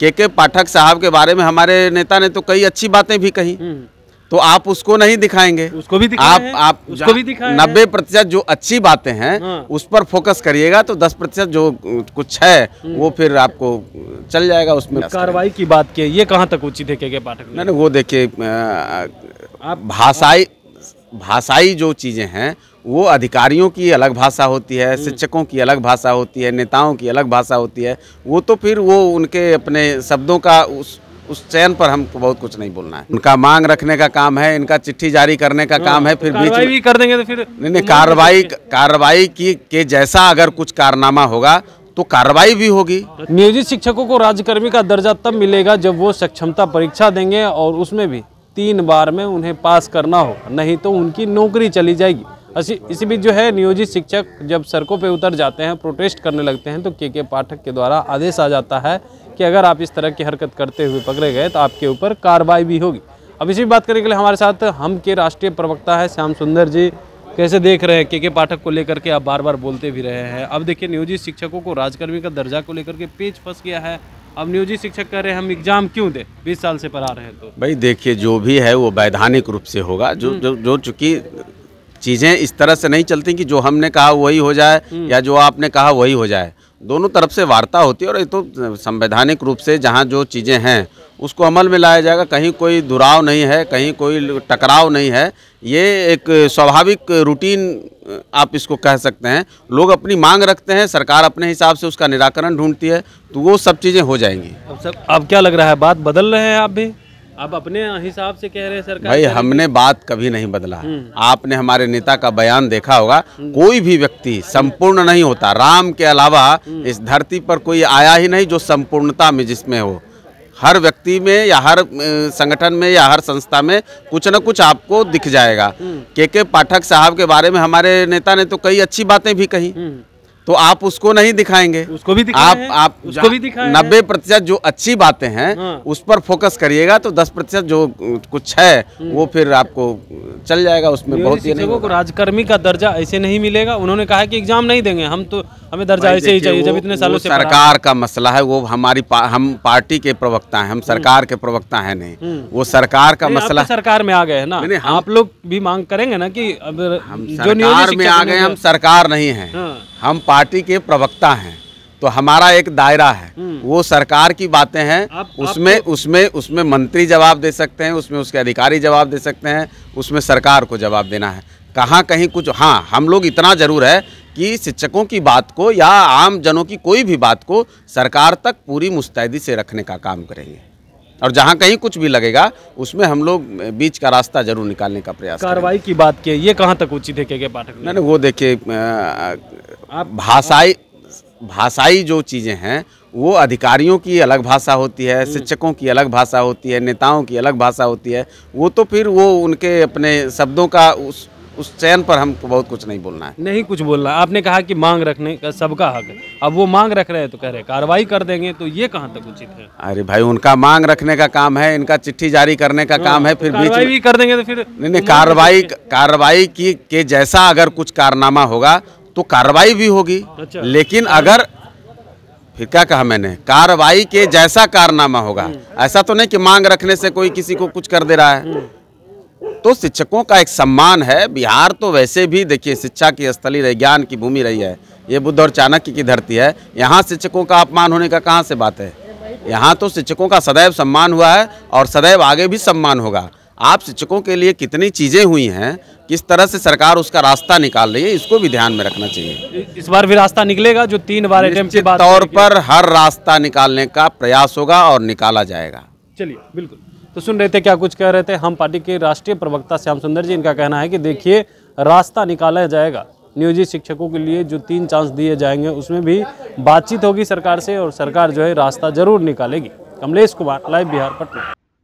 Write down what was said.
के के पाठक साहब के बारे में हमारे नेता ने तो कई अच्छी बातें भी कही हम्म। तो आप उसको नहीं दिखाएंगे उसको भी आप आप उसको भी नब्बे प्रतिशत जो अच्छी बातें हैं हाँ। उस पर फोकस करिएगा तो दस प्रतिशत जो कुछ है हम्म। वो फिर आपको चल जाएगा उसमें कार्रवाई की बात की ये कहाँ तक उचित है के, के पाठक नहीं वो देखिए भाषाई भाषाई जो चीज़ें हैं वो अधिकारियों की अलग भाषा होती है हम्म। शिक्षकों की अलग भाषा होती है नेताओं की अलग भाषा होती है वो तो फिर वो उनके अपने शब्दों का उस उस चयन पर हमको तो बहुत कुछ नहीं बोलना है उनका मांग रखने का काम है इनका चिट्ठी जारी करने का काम हाँ, है फिर तो बीच भी कर देंगे तो फिर नहीं नहीं कार्रवाई कार्रवाई की के जैसा अगर कुछ कारनामा होगा तो कार्रवाई भी होगी नियोजित शिक्षकों को राज्यकर्मी का दर्जा तब मिलेगा जब वो सक्षमता परीक्षा देंगे और उसमें भी तीन बार में उन्हें पास करना हो नहीं तो उनकी नौकरी चली जाएगी इसी बीच जो है नियोजित शिक्षक जब सड़कों पर उतर जाते हैं प्रोटेस्ट करने लगते हैं तो के के पाठक के द्वारा आदेश आ जाता है कि अगर आप इस तरह की हरकत करते हुए पकड़े गए तो आपके ऊपर कार्रवाई भी होगी अब इसी बात करने के लिए हमारे साथ हम के राष्ट्रीय प्रवक्ता है श्याम सुंदर जी कैसे देख रहे हैं के के पाठक को लेकर के आप बार बार बोलते भी रहे हैं अब देखिए नियोजित शिक्षकों को राजकर्मी का दर्जा को लेकर के पेच फंस गया है अब नियोजित शिक्षक कह रहे हैं हम एग्जाम क्यों दें बीस साल से पढ़ा रहे हैं तो भाई देखिए जो भी है वो वैधानिक रूप से होगा जो हम्म। जो जो चूँकि चीज़ें इस तरह से नहीं चलती कि जो हमने कहा वही हो जाए हम्म। या जो आपने कहा वही हो जाए दोनों तरफ से वार्ता होती है और ये तो संवैधानिक रूप से जहाँ जो चीज़ें हैं उसको अमल में लाया जाएगा कहीं कोई दुराव नहीं है कहीं कोई टकराव नहीं है ये एक स्वाभाविक रूटीन आप इसको कह सकते हैं लोग अपनी मांग रखते हैं सरकार अपने हिसाब से उसका निराकरण ढूंढती है तो वो सब चीज़ें हो जाएंगी अब सब अब क्या लग रहा है बात बदल रहे हैं आप भी आप अपने हिसाब से कह रहे हैं सरकार भाई हमने बात कभी नहीं बदला हम्म। आपने हमारे नेता का बयान देखा होगा कोई भी व्यक्ति संपूर्ण नहीं होता राम के अलावा हम्म। इस धरती पर कोई आया ही नहीं जो संपूर्णता में जिसमें हो हर व्यक्ति में या हर संगठन में या हर संस्था में कुछ ना कुछ आपको दिख जाएगा हम्म। के के पाठक साहब के बारे में हमारे नेता ने तो कई अच्छी बातें भी कही तो आप उसको नहीं दिखाएंगे उसको भी आप आप उसको भी नब्बे प्रतिशत जो अच्छी बातें हैं हाँ। उस पर फोकस करिएगा तो दस प्रतिशत जो कुछ है हम्म। वो फिर आपको चल जाएगा उसमें बहुत ही नहीं राजकर्मी का दर्जा ऐसे नहीं मिलेगा उन्होंने कहा कि एग्जाम नहीं देंगे हम तो हमें दर्जा ऐसे ही चाहिए जब इतने सालों से सरकार का मसला है वो हमारी पा, हम पार्टी के प्रवक्ता हैं हम हम्म। सरकार के प्रवक्ता हैं नहीं हम्म। वो सरकार का मसला तो सरकार में आ गए ना आप लोग भी मांग करेंगे ना की हम सरकार में आ गए तो- हम सरकार नहीं है हाँ। हम पार्टी के प्रवक्ता है तो हमारा एक दायरा है हम्म। वो सरकार की बातें हैं उसमें आप तो... उसमें उसमें मंत्री जवाब दे सकते हैं उसमें उसके अधिकारी जवाब दे सकते हैं उसमें सरकार को जवाब देना है कहाँ कहीं कुछ हाँ हम लोग इतना ज़रूर है कि शिक्षकों की बात को या आम जनों की कोई भी बात को सरकार तक पूरी मुस्तैदी से रखने का काम करेंगे और जहाँ कहीं कुछ भी लगेगा उसमें हम लोग बीच का रास्ता जरूर निकालने का प्रयास कार्रवाई की बात की ये कहाँ तक उचित है के के पाठक नहीं वो देखिए भाषाई भाषाई जो चीज़ें हैं वो अधिकारियों की अलग भाषा होती है हम्म। शिक्षकों की अलग भाषा होती है नेताओं की अलग भाषा होती है वो तो फिर वो उनके अपने शब्दों का उस उस चयन पर हम बहुत कुछ नहीं बोलना है नहीं कुछ बोलना आपने कहा कि मांग रखने का सबका हक है अब वो मांग रख रहे हैं तो कह रहे कार्रवाई कर देंगे तो ये कहाँ तक उचित है अरे भाई उनका मांग रखने का काम है इनका चिट्ठी जारी करने का हाँ, काम है फिर बीच भी कर देंगे तो फिर नहीं नहीं कार्रवाई कार्रवाई की के जैसा अगर कुछ कारनामा होगा तो कार्रवाई भी होगी अच्छा। लेकिन अगर फिर क्या कहा मैंने कार्रवाई के जैसा कारनामा होगा हम्म। ऐसा तो नहीं कि मांग रखने से कोई किसी को कुछ कर दे रहा है हम्म। तो शिक्षकों का एक सम्मान है बिहार तो वैसे भी देखिए शिक्षा की स्थली रही ज्ञान की भूमि रही है ये बुद्ध और चाणक्य की धरती है यहाँ शिक्षकों का अपमान होने का कहाँ से बात है यहाँ तो शिक्षकों का सदैव सम्मान हुआ है और सदैव आगे भी सम्मान होगा आप शिक्षकों के लिए कितनी चीज़ें हुई हैं किस तरह से सरकार उसका रास्ता निकाल रही है इसको भी ध्यान में रखना चाहिए इस बार भी रास्ता निकलेगा जो तीन बार तौर पर हर रास्ता निकालने का प्रयास होगा और निकाला जाएगा चलिए बिल्कुल तो सुन रहे थे क्या कुछ कह रहे थे हम पार्टी के राष्ट्रीय प्रवक्ता श्याम सुंदर जी इनका कहना है कि देखिए रास्ता निकाला जाएगा नियोजित शिक्षकों के लिए जो तीन चांस दिए जाएंगे उसमें भी बातचीत होगी सरकार से और सरकार जो है रास्ता जरूर निकालेगी कमलेश कुमार लाइव बिहार पटना